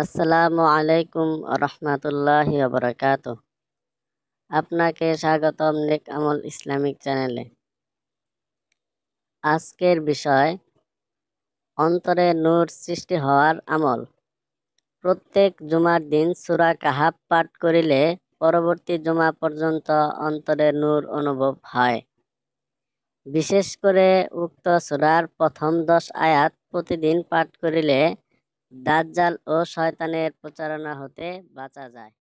আসসালামু আলাইকুম রহমতুল্লাহি বরকাত আপনাকে স্বাগতম নেক আমল ইসলামিক চ্যানেলে আজকের বিষয় অন্তরে নূর সৃষ্টি হওয়ার আমল প্রত্যেক জুমার দিন সুরা কাহাব পাঠ করিলে পরবর্তী জুমা পর্যন্ত অন্তরে নূর অনুভব হয় বিশেষ করে উক্ত সুরার প্রথম দশ আয়াত প্রতিদিন পাঠ করিলে দাজ্জাল ও শয়তানের প্রচারণা হতে বাঁচা যায়